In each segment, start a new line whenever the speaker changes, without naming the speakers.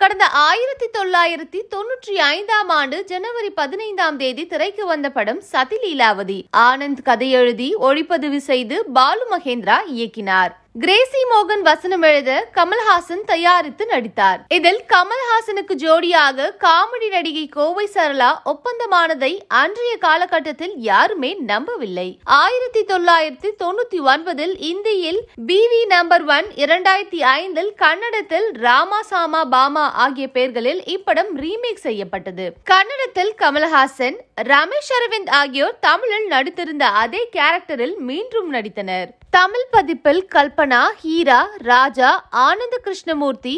கடந்த ஆயிரத்தி தொள்ளாயிரத்தி தொன்னூற்றி ஐந்தாம் ஆண்டு ஜனவரி பதினைந்தாம் தேதி திரைக்கு வந்த படம் சதி லீலாவதி ஆனந்த் கதை எழுதி ஒளிப்பதிவு செய்து பாலு மகேந்திரா இயக்கினார் கிரேசி மோகன் வசனம் எழுத கமல்ஹாசன் தயாரித்து நடித்தார் இதில் கமல்ஹாசனுக்கு ஜோடியாக காமெடி நடிகை கோவை சரளா ஒப்பந்தமானதை அன்றைய காலகட்டத்தில் யாருமே நம்பவில்லை ஆயிரத்தி தொள்ளாயிரத்தி தொண்ணூத்தி ஒன்பதில் இந்தியில் பிவி நம்பர் ஒன் இரண்டாயிரத்தி ஐந்தில் கன்னடத்தில் ராமா சாமா பாமா ஆகிய பெயர்களில் இப்படம் ரீமேக் செய்யப்பட்டது கன்னடத்தில் கமல்ஹாசன் ரமேஷ் அரவிந்த் ஆகியோர் தமிழில் நடித்திருந்த அதே கேரக்டரில் மீண்டும் நடித்தனர் தமிழ் பதிப்பில் கல்பனா ராணா ஹீரா ராஜா ஆனந்த கிருஷ்ணமூர்த்தி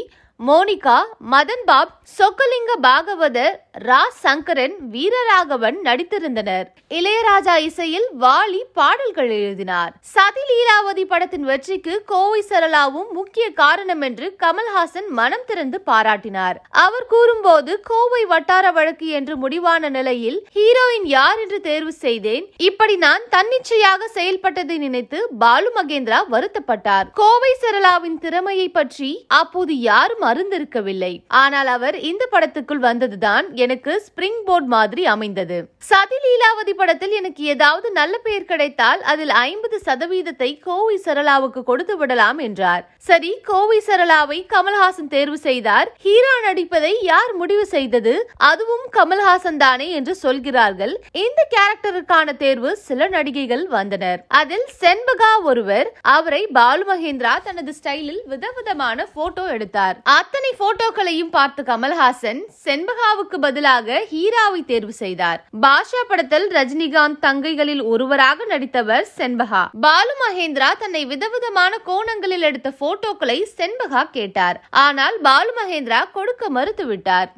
மோனிகா மதன்பாப் சொக்கலிங்க பாகவதர் ரா சங்கரன் வீரராகவன் நடித்திருந்தனர் இளையராஜா இசையில் வாலி பாடல்கள் எழுதினார் சதி லீலாவதி படத்தின் வெற்றிக்கு கோவை சரளாவும் முக்கிய காரணம் என்று கமல்ஹாசன் மனம் திறந்து பாராட்டினார் அவர் கூறும்போது கோவை வட்டார வழக்கு என்று முடிவான நிலையில் ஹீரோயின் யார் என்று தேர்வு செய்தேன் இப்படி நான் தன்னிச்சையாக செயல்பட்டதை நினைத்து பாலு மகேந்திரா வருத்தப்பட்டார் கோவை சரளாவின் திறமையை பற்றி அப்போது யாரும் அருந்திருக்கவில்லை ஆனால் அவர் இந்த படத்துக்குள் வந்ததுதான் எனக்கு ஸ்பிரிங் போர்ட் மாதிரி அமைந்தது சதி லீலாவதி படத்தில் எனக்கு ஏதாவது நல்ல பெயர் கிடைத்தால் அதில் ஐம்பது சதவீதத்தை கோவை சரளாவுக்கு கொடுத்து விடலாம் என்றார் சரி கோவை சரளாவை கமல்ஹாசன் தேர்வு செய்தார் ஹீரா நடிப்பதை யார் முடிவு செய்தது அதுவும் கமல்ஹாசன் தானே என்று சொல்கிறார்கள் இந்த கேரக்டருக்கான தேர்வு சில நடிகைகள் வந்தனர் அதில் செண்பகா ஒருவர் அவரை பாலு மகேந்திரா தனது ஸ்டைலில் விதவிதமான போட்டோ எடுத்தார் அத்தனை போட்டோக்களையும் பார்த்த கமல்ஹாசன் செண்பகாவுக்கு பதிலாக ஹீராவை தேர்வு செய்தார் பாஷா படத்தில் ரஜினிகாந்த் தங்கைகளில் ஒருவராக நடித்தவர் செண்பகா பாலு மகேந்திரா தன்னை விதவிதமான கோணங்களில் எடுத்த போட்டோக்களை செண்பகா கேட்டார் ஆனால் பாலு மகேந்திரா கொடுக்க மறுத்துவிட்டார்